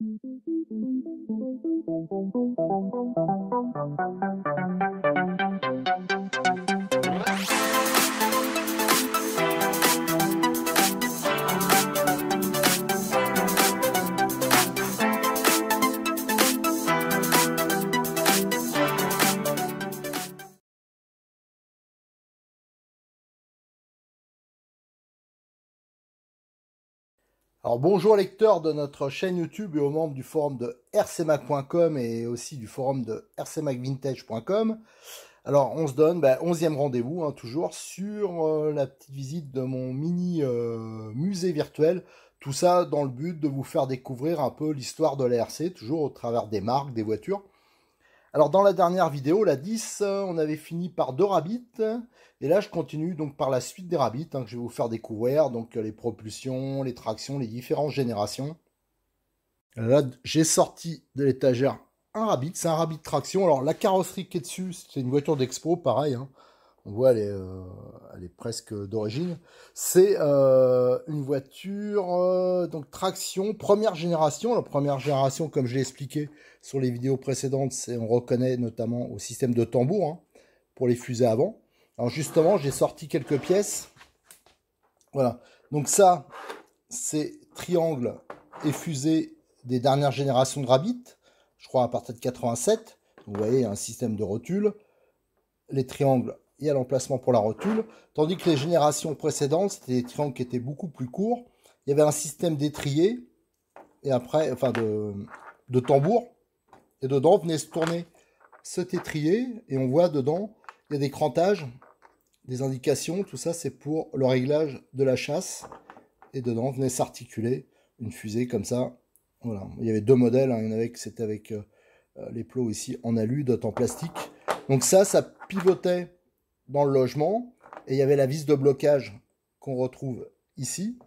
Thank you. Alors bonjour lecteurs de notre chaîne YouTube et aux membres du forum de rcmac.com et aussi du forum de rcmacvintage.com. Alors on se donne 11e ben, rendez-vous hein, toujours sur euh, la petite visite de mon mini euh, musée virtuel. Tout ça dans le but de vous faire découvrir un peu l'histoire de la RC, toujours au travers des marques, des voitures. Alors dans la dernière vidéo, la 10, on avait fini par deux rabbits. Et là, je continue donc par la suite des rabbits hein, que je vais vous faire découvrir. Donc les propulsions, les tractions, les différentes générations. Là, j'ai sorti de l'étagère un rabbit. C'est un rabbit traction. Alors la carrosserie qui est dessus, c'est une voiture d'expo, pareil. Hein on voit euh, elle est, presque d'origine. C'est euh, une voiture euh, donc traction première génération. La première génération, comme je l'ai expliqué sur les vidéos précédentes, c'est on reconnaît notamment au système de tambour hein, pour les fusées avant. Alors justement, j'ai sorti quelques pièces. Voilà. Donc ça, c'est triangle et fusée des dernières générations de Rabbit. Je crois à partir de 87. Vous voyez un système de rotule. Les triangles et à l'emplacement pour la rotule, tandis que les générations précédentes, c'était des triangles qui étaient beaucoup plus courts. Il y avait un système d'étrier, et après, enfin de, de tambour, et dedans venait se tourner cet étrier, et on voit dedans, il y a des crantages, des indications, tout ça c'est pour le réglage de la chasse, et dedans venait s'articuler une fusée comme ça. Voilà, il y avait deux modèles, hein. il y en avait c'était avec euh, les plots ici en alu, d'autres en plastique. Donc ça, ça pivotait dans le logement, et il y avait la vis de blocage qu'on retrouve ici,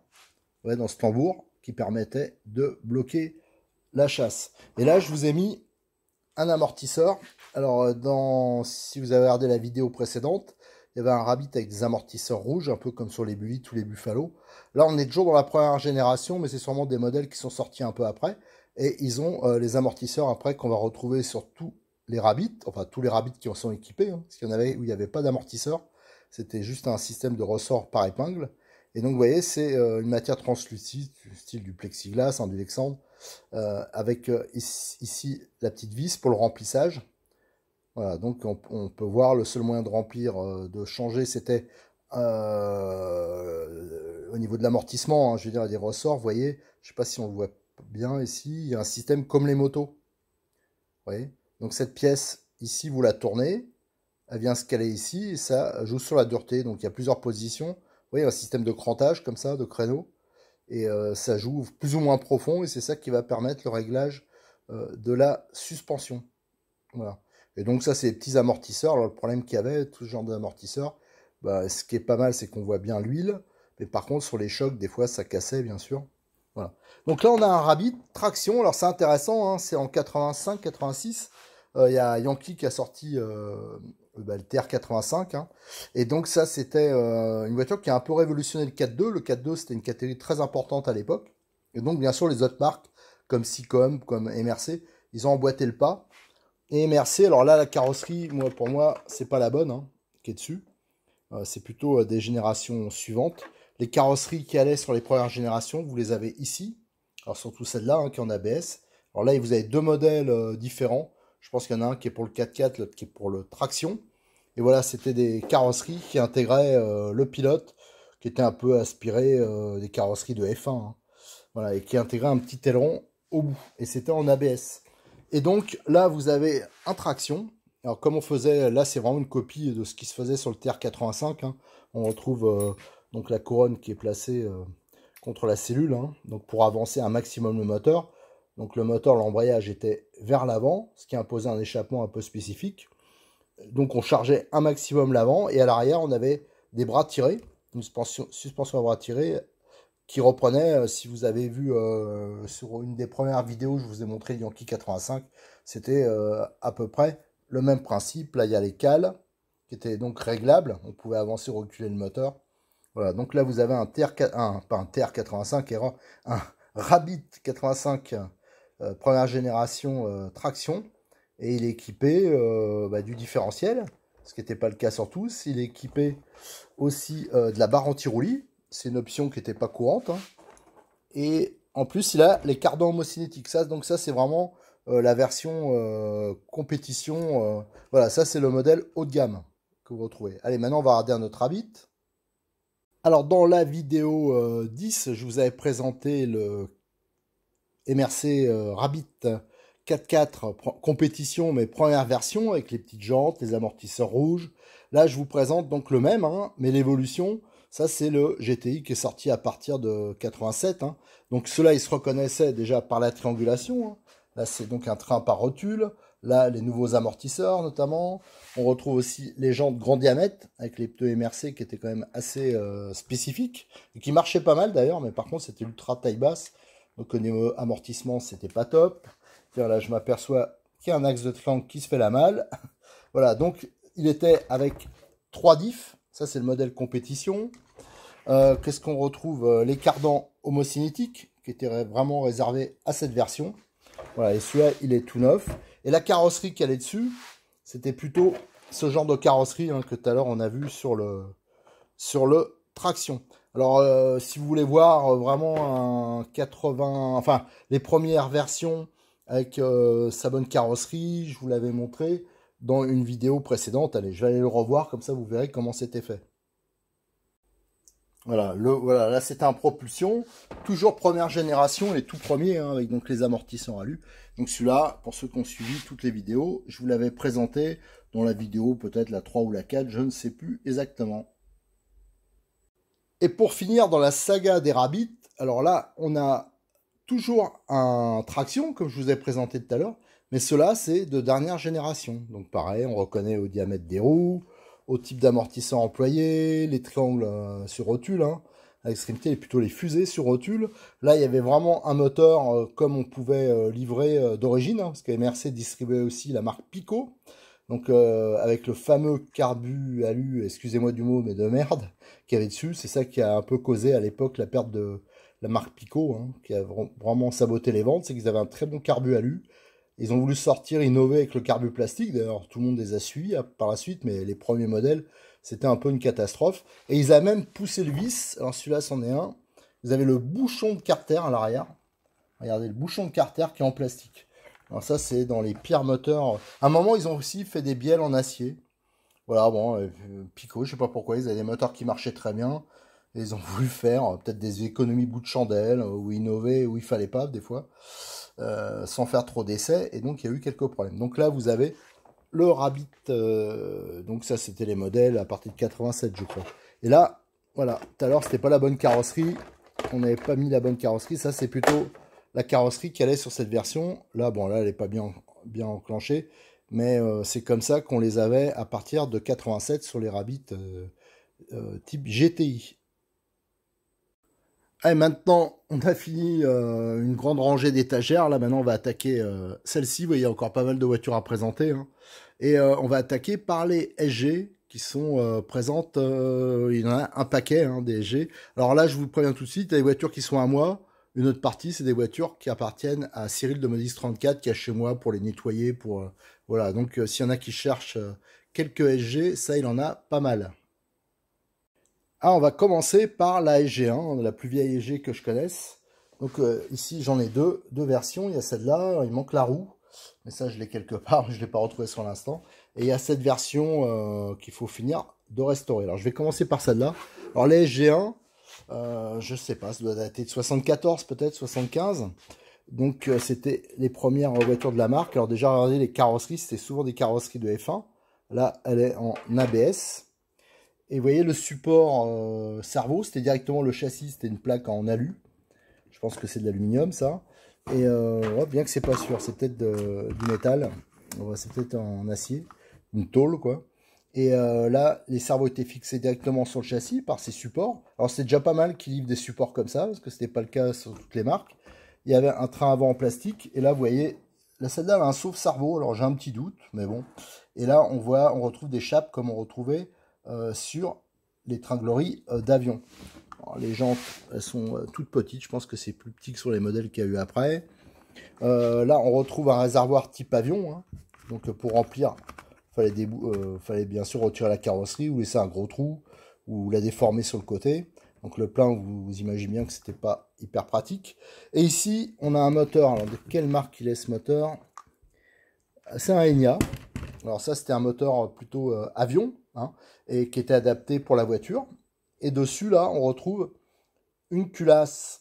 ouais, dans ce tambour, qui permettait de bloquer la chasse. Et là, je vous ai mis un amortisseur. Alors, euh, dans, si vous avez regardé la vidéo précédente, il y avait un rabbit avec des amortisseurs rouges, un peu comme sur les buis ou les Buffalo. Là, on est toujours dans la première génération, mais c'est sûrement des modèles qui sont sortis un peu après. Et ils ont euh, les amortisseurs après qu'on va retrouver sur tout les rabbits, enfin tous les rabbits qui en sont équipés, hein, parce qu'il y en avait où il n'y avait pas d'amortisseur, c'était juste un système de ressort par épingle. Et donc vous voyez, c'est euh, une matière translucide, style du plexiglas, en hein, du Lexandre, euh, avec euh, ici, la petite vis pour le remplissage. Voilà, donc on, peut voir le seul moyen de remplir, de changer, c'était au niveau de l'amortissement, hein, je veux dire, des ressorts, vous voyez, je ne sais pas si on le voit bien ici, il y a un système comme les motos. Vous voyez donc cette pièce, ici, vous la tournez, elle vient se caler ici, et ça joue sur la dureté. Donc il y a plusieurs positions. Vous voyez, un système de crantage comme ça, de créneau. Et euh, ça joue plus ou moins profond, et c'est ça qui va permettre le réglage euh, de la suspension. Voilà. Et donc ça, c'est les petits amortisseurs. Alors le problème qu'il y avait, tout ce genre d'amortisseurs, bah, ce qui est pas mal, c'est qu'on voit bien l'huile. Mais par contre, sur les chocs, des fois, ça cassait, bien sûr. Voilà. Donc là, on a un Rabbit traction. Alors c'est intéressant, hein. c'est en 85-86. Euh, il y a Yankee qui a sorti euh, le bah, TR85. Hein. Et donc ça, c'était euh, une voiture qui a un peu révolutionné le 4.2. Le 4.2, c'était une catégorie très importante à l'époque. Et donc, bien sûr, les autres marques, comme Sicom, comme MRC, ils ont emboîté le pas. Et MRC, alors là, la carrosserie, moi, pour moi, c'est pas la bonne hein, qui est dessus. c'est plutôt des générations suivantes. Les carrosseries qui allaient sur les premières générations, vous les avez ici. Alors surtout celle-là, hein, qui est en ABS. Alors là, vous avez deux modèles différents. Je pense qu'il y en a un qui est pour le 4x4, l'autre qui est pour le traction. Et voilà, c'était des carrosseries qui intégraient euh, le pilote, qui était un peu aspiré euh, des carrosseries de F1. Hein. Voilà, et qui intégrait un petit aileron au bout. Et c'était en ABS. Et donc là, vous avez un traction. Alors comme on faisait, là c'est vraiment une copie de ce qui se faisait sur le TR85. Hein. On retrouve euh, donc la couronne qui est placée contre la cellule, hein. donc pour avancer un maximum le moteur. Donc le moteur, l'embrayage était vers l'avant, ce qui imposait un échappement un peu spécifique. Donc on chargeait un maximum l'avant et à l'arrière, on avait des bras tirés, une suspension, à bras tirés qui reprenait, euh, si vous avez vu euh, sur une des premières vidéos, je vous ai montré le Yankee 85, c'était euh, à peu près le même principe. Là, il y a les cales qui étaient donc réglables. On pouvait avancer reculer le moteur. Voilà, donc là, vous avez un TR, un, pas un 85 erreur, un Rabbit 85 euh, première génération euh, traction et il est équipé euh, bah, du différentiel, ce qui n'était pas le cas sur tous. Il est équipé aussi de la barre anti-roulis, c'est une option qui n'était pas courante. Hein. Et en plus, il a les cardans homocinétiques. Ça, donc ça, c'est vraiment la version compétition. voilà, ça, c'est le modèle haut de gamme que vous retrouvez. Allez, maintenant, on va regarder un autre habit. Alors, dans la vidéo 10, je vous avais présenté le MRC euh, Rabbit 4 x compétition, mais première version avec les petites jantes, les amortisseurs rouges. Là, je vous présente donc le même, hein, mais l'évolution, ça c'est le GTI qui est sorti à partir de 87. Hein. Donc cela il se reconnaissait déjà par la triangulation. Hein. Là, c'est donc un train par rotule. Là, les nouveaux amortisseurs notamment. On retrouve aussi les jantes grand diamètre avec les pneus MRC qui étaient quand même assez euh, spécifiques et qui marchaient pas mal d'ailleurs, mais par contre, c'était ultra taille basse. Donc au niveau amortissement, c'était pas top. Là, je m'aperçois qu'il y a un axe de flanc qui se fait la malle. voilà, donc il était avec 3 diffs. Ça, c'est le modèle compétition. Euh, qu'est-ce qu'on retrouve euh, Les cardans homocinétiques, qui étaient vraiment réservés à cette version. Voilà, et celui-là, il est tout neuf. Et la carrosserie qui allait dessus, c'était plutôt ce genre de carrosserie hein, que tout à l'heure on a vu sur le, sur le traction. Alors, euh, si vous voulez voir euh, vraiment un 80, enfin, les premières versions avec euh, sa bonne carrosserie, je vous l'avais montré dans une vidéo précédente. Allez, je vais aller le revoir, comme ça vous verrez comment c'était fait. Voilà, le, voilà là c'est un propulsion, toujours première génération, les tout premiers, hein, avec donc les amortisseurs à alu. Donc celui-là, pour ceux qui ont suivi toutes les vidéos, je vous l'avais présenté dans la vidéo peut-être la 3 ou la 4, je ne sais plus exactement. Et pour finir dans la saga des rabbits, alors là, on a toujours un traction, comme je vous ai présenté tout à l'heure, mais cela, c'est de dernière génération. Donc pareil, on reconnaît au diamètre des roues, au type d'amortisseur employé, les triangles euh, sur rotule, à hein. l'extrémité, plutôt les fusées sur rotule. Là, il y avait vraiment un moteur euh, comme on pouvait euh, livrer d'origine, hein, parce que MRC distribuait aussi la marque Pico. Donc euh, avec le fameux carbu alu, excusez-moi du mot, mais de merde, qu'il y avait dessus, c'est ça qui a un peu causé à l'époque la perte de la marque Pico, hein, qui a vraiment saboté les ventes, c'est qu'ils avaient un très bon carbu alu. Ils ont voulu sortir, innover avec le carbu plastique, d'ailleurs tout le monde les a suivis hein, par la suite, mais les premiers modèles, c'était un peu une catastrophe. Et ils ont même poussé le vis. alors celui-là c'en est un, vous avez le bouchon de Carter à l'arrière, regardez le bouchon de Carter qui est en plastique. Alors ça, c'est dans les pires moteurs. À un moment, ils ont aussi fait des bielles en acier. Voilà, bon, euh, Pico, je sais pas pourquoi, ils avaient des moteurs qui marchaient très bien. ils ont voulu faire euh, peut-être des économies bout de chandelle, euh, ou innover, où il fallait pas, des fois, sans faire trop d'essais. Et donc, il y a eu quelques problèmes. Donc là, vous avez le Rabbit. donc ça, c'était les modèles à partir de 87, je crois. Et là, voilà, tout à l'heure, c'était pas la bonne carrosserie. On n'avait pas mis la bonne carrosserie. Ça, c'est plutôt la carrosserie qu'elle est sur cette version. Là, bon, là, elle n'est pas bien, bien enclenchée, mais euh, c'est comme ça qu'on les avait à partir de 87 sur les Rabbits euh, euh, type GTI. Et maintenant, on a fini une grande rangée d'étagères. Là, maintenant, on va attaquer celle-ci. Vous voyez, il y a encore pas mal de voitures à présenter. Hein. Et on va attaquer par les SG, qui sont présentes. il y en a un paquet hein, des SG. Alors là, je vous préviens tout de suite, les voitures qui sont à moi. Une autre partie, c'est des voitures qui appartiennent à Cyril de Modis 34 qui est chez moi pour les nettoyer. pour euh, Voilà, donc euh, s'il y en a qui cherchent euh, quelques SG, ça, il en a pas mal. Ah, on va commencer par la SG1, la plus vieille SG que je connaisse. Donc ici, j'en ai deux, deux versions. Il y a celle-là, il manque la roue. Mais ça, je l'ai quelque part, je ne l'ai pas retrouvé sur l'instant. Et il y a cette version qu'il faut finir de restaurer. Alors, je vais commencer par celle-là. Alors, la SG1, euh, je sais pas, ça doit dater de 74 peut-être, 75. Donc euh, c'était les premières voitures de la marque. Alors déjà, regardez les carrosseries, c'était souvent des carrosseries de F1. Là, elle est en ABS. Et vous voyez le support cerveau, euh, c'était directement le châssis, c'était une plaque en alu. Je pense que c'est de l'aluminium ça. Et euh, ouais, bien que c'est pas sûr, c'est peut-être du métal. Ouais, c'est peut-être en acier, une tôle quoi. Et euh, là, les cerveaux étaient fixés directement sur le châssis par ces supports. Alors c'est déjà pas mal qu'ils livrent des supports comme ça, parce que n'était pas le cas sur toutes les marques. Il y avait un train avant en plastique, et là vous voyez, la celle-là a un sauf cerveau alors j'ai un petit doute, mais bon. Et là on voit, on retrouve des chapes comme on retrouvait euh, sur les trains glory d'avion. Les jantes, elles sont euh, toutes petites, je pense que c'est plus petit que sur les modèles qu'il y a eu après. là on retrouve un réservoir type avion, hein. donc pour remplir fallait, euh, fallait bien sûr retirer la carrosserie ou laisser un gros trou ou la déformer sur le côté. Donc le plein, vous, imaginez bien que c'était pas hyper pratique. Et ici, on a un moteur. Alors de quelle marque il est ce moteur C'est un Enya. Alors ça, c'était un moteur euh, plutôt euh, avion hein, et qui était adapté pour la voiture. Et dessus, là, on retrouve une culasse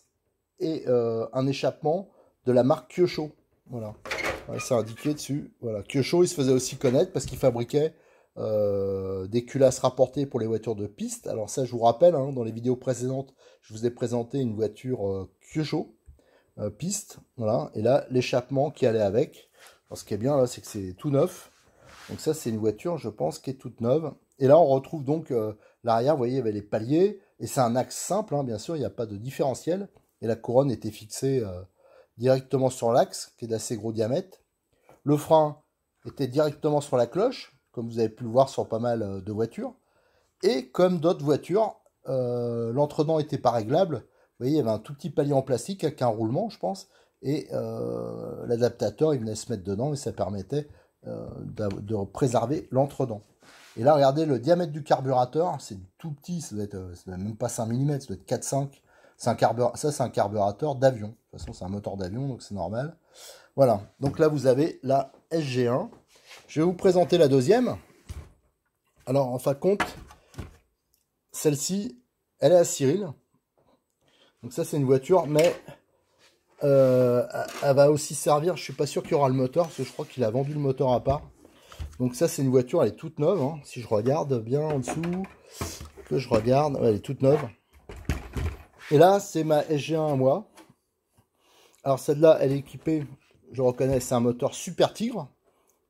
et un échappement de la marque Kyosho. Voilà c'est indiqué dessus. Voilà. Kyosho, il se faisait aussi connaître parce qu'il fabriquait euh, des culasses rapportées pour les voitures de piste. Alors ça, je vous rappelle, hein, dans les vidéos précédentes, je vous ai présenté une voiture euh, euh piste. Voilà. Et là, l'échappement qui allait avec. ce qui est bien là, c'est que c'est tout neuf. Donc ça, c'est une voiture, je pense, qui est toute neuve. Et là, on retrouve donc euh, l'arrière. Vous voyez, il y avait les paliers. Et c'est un axe simple, hein, bien sûr. Il n'y a pas de différentiel. Et la couronne était fixée directement sur l'axe, qui est d'assez gros diamètre. Le frein était directement sur la cloche, comme vous avez pu le voir sur pas mal euh, de voitures. Et comme d'autres voitures, euh, l'entredent n'était pas réglable. Vous voyez, il y avait un tout petit palier en plastique avec un roulement, je pense. Et euh, l'adaptateur, il venait se mettre dedans et ça permettait euh, de préserver l'entredent. Et là, regardez le diamètre du carburateur, c'est tout petit, ça doit même pas 5 mm, ça doit être 4-5. Ça, c'est un carburateur d'avion. De toute façon, c'est un moteur d'avion, donc c'est normal. Voilà. Donc là, vous avez la SG1. Je vais vous présenter la deuxième. Alors, en fin de compte, celle-ci, elle est à Cyril. Donc ça, c'est une voiture, mais euh, elle va aussi servir. Je ne suis pas sûr qu'il y aura le moteur, parce que je crois qu'il a vendu le moteur à part. Donc ça, c'est une voiture, elle est toute neuve. Hein. si je regarde bien en dessous, que je regarde, elle est toute neuve. Et là, c'est ma SG1 à moi. Alors celle-là, elle est équipée, je reconnais, c'est un moteur super tigre.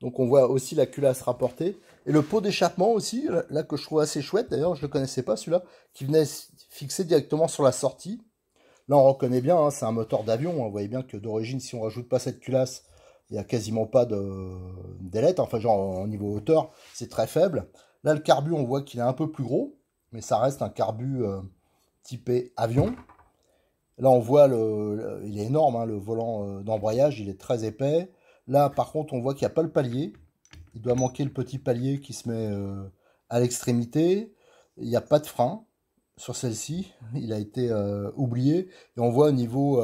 Donc on voit aussi la culasse rapportée. Et le pot d'échappement aussi, là que je trouve assez chouette, d'ailleurs je ne le connaissais pas celui-là, qui venait fixer directement sur la sortie. Là on reconnaît bien, hein, c'est un moteur d'avion, on vous voyez bien que d'origine si on rajoute pas cette culasse, il n'y a quasiment pas de d'élettes. enfin genre au niveau hauteur c'est très faible. Là le carbu on voit qu'il est un peu plus gros, mais ça reste un carbu euh, avion. Là, on voit, le, il est énorme, hein, le volant euh, d'embrayage, il est très épais. Là, par contre, on voit qu'il n'y a pas le palier. Il doit manquer le petit palier qui se met euh, à l'extrémité. Il n'y a pas de frein sur celle-ci. Il a été euh, oublié. Et on voit au niveau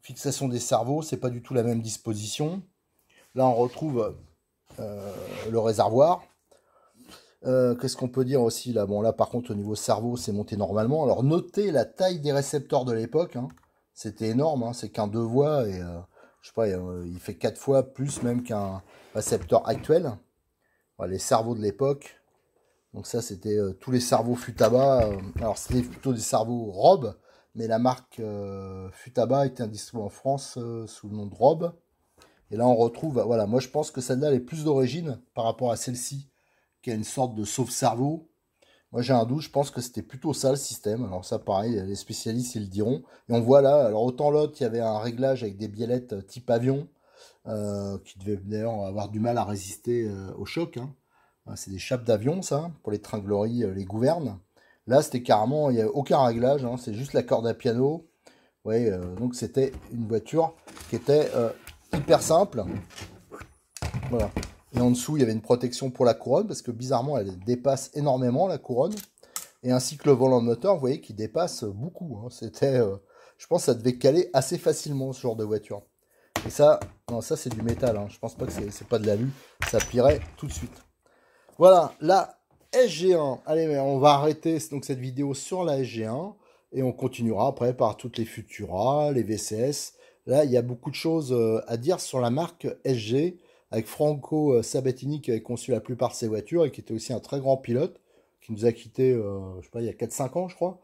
fixation des cerveaux, c'est pas du tout la même disposition. Là, on retrouve le réservoir euh, qu'est-ce qu'on peut dire aussi là Bon là par contre au niveau cerveau c'est monté normalement. Alors notez la taille des récepteurs de l'époque. Hein. C'était énorme, hein. c'est qu'un deux voix et euh, je sais pas, il fait quatre fois plus même qu'un récepteur actuel. les cerveaux de l'époque. Donc ça c'était euh, tous les cerveaux Futaba. alors c'était plutôt des cerveaux Robe, mais la marque Futaba était distribuée en France sous le nom de Rob. Et là, on retrouve, voilà, moi je pense que celle-là, elle est plus d'origine par rapport à celle-ci, qui a une sorte de sauve-cerveau. Moi, j'ai un doute, je pense que c'était plutôt ça le système. Alors, ça, pareil, les spécialistes, ils le diront. Et on voit là, alors autant l'autre, il y avait un réglage avec des biellettes euh, type avion, euh, qui devait d'ailleurs avoir du mal à résister euh, au choc. Hein. C'est des chapes d'avion, ça, pour les tringleries, les gouvernes. Là, c'était carrément, il n'y a aucun réglage, hein. c'est juste la corde à piano. Oui, donc c'était une voiture qui était hyper simple. Voilà. Et en dessous, il y avait une protection pour la couronne, parce que bizarrement, elle dépasse énormément la couronne. Et ainsi que le volant de moteur, vous voyez qu'il dépasse beaucoup. Hein. C'était, euh, je pense que ça devait caler assez facilement ce genre de voiture. Et ça, ça c'est du métal. Je hein. Je pense pas que c'est pas de la l'alu. Ça plierait tout de suite. Voilà, la SG1. Allez, mais on va arrêter donc cette vidéo sur la SG1 et on continuera après par toutes les Futura, les VCS. Là, il y a beaucoup de choses euh, à dire sur la marque SG avec Franco euh, Sabatini qui avait conçu la plupart de ses voitures et qui était aussi un très grand pilote qui nous a quitté euh, je sais pas il y a 4 5 ans je crois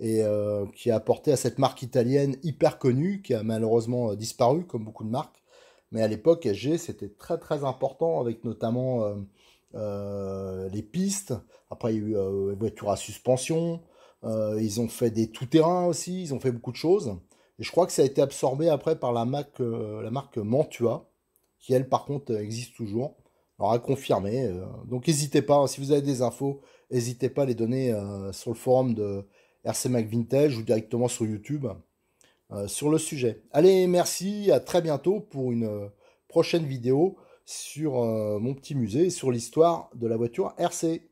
et euh, qui a apporté à cette marque italienne hyper connue qui a malheureusement disparu comme beaucoup de marques mais à l'époque SG c'était très très important avec notamment les pistes après il y a eu les voitures à suspension ils ont fait des tout-terrains aussi ils ont fait beaucoup de choses et je crois que ça a été absorbé après par la marque la marque Mantua qui elle par contre euh, existe toujours. Alors à confirmer. Euh, donc n'hésitez pas, hein, si vous avez des infos, n'hésitez pas à les donner euh, sur le forum de RC Mac Vintage ou directement sur YouTube sur le sujet. Allez, merci, à très bientôt pour une prochaine vidéo sur mon petit musée sur l'histoire de la voiture RC.